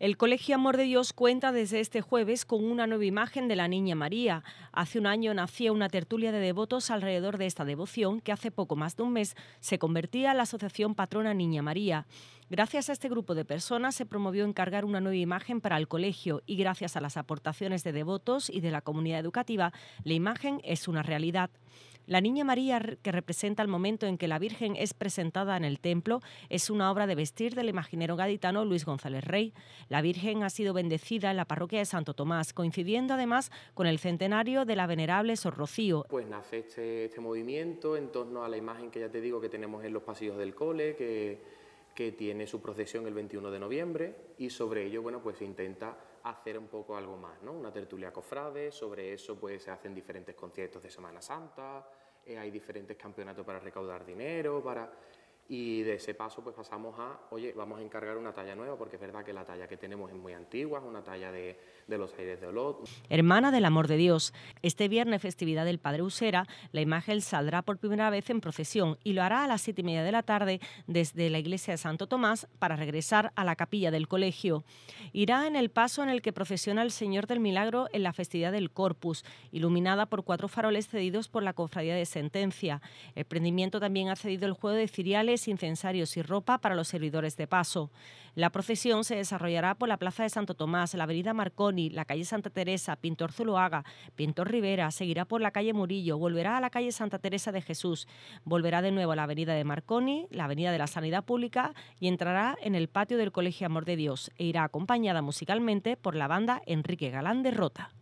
El Colegio Amor de Dios cuenta desde este jueves con una nueva imagen de la Niña María. Hace un año nacía una tertulia de devotos alrededor de esta devoción que hace poco más de un mes se convertía en la Asociación Patrona Niña María. Gracias a este grupo de personas se promovió encargar una nueva imagen para el colegio y gracias a las aportaciones de devotos y de la comunidad educativa, la imagen es una realidad. La Niña María, que representa el momento en que la Virgen es presentada en el templo, es una obra de vestir del imaginero gaditano Luis González Rey. La Virgen ha sido bendecida en la parroquia de Santo Tomás, coincidiendo además con el centenario de la venerable Sor Rocío. Pues nace este, este movimiento en torno a la imagen que ya te digo que tenemos en los pasillos del cole, que, que tiene su procesión el 21 de noviembre y sobre ello, bueno, pues se intenta hacer un poco algo más, ¿no? Una tertulia cofrade, sobre eso pues se hacen diferentes conciertos de Semana Santa, eh, hay diferentes campeonatos para recaudar dinero, para y de ese paso pues pasamos a, oye, vamos a encargar una talla nueva, porque es verdad que la talla que tenemos es muy antigua, es una talla de, los aires de Olot. Hermana del amor de Dios, este viernes festividad del Padre Usera, la imagen saldrá por primera vez en procesión y lo hará a las siete y media de la tarde desde la iglesia de Santo Tomás para regresar a la capilla del colegio. Irá en el paso en el que procesiona el Señor del Milagro en la festividad del Corpus, iluminada por cuatro faroles cedidos por la Cofradía de Sentencia. El prendimiento también ha cedido el juego de ciriales incensarios y ropa para los servidores de paso. La procesión se desarrollará por la Plaza de Santo Tomás, la Avenida Marconi, la calle Santa Teresa, Pintor Zuloaga, Pintor Rivera, seguirá por la calle Murillo, volverá a la calle Santa Teresa de Jesús, volverá de nuevo a la Avenida de Marconi, la Avenida de la Sanidad Pública y entrará en el patio del Colegio Amor de Dios e irá acompañada musicalmente por la banda Enrique Galán de Rota.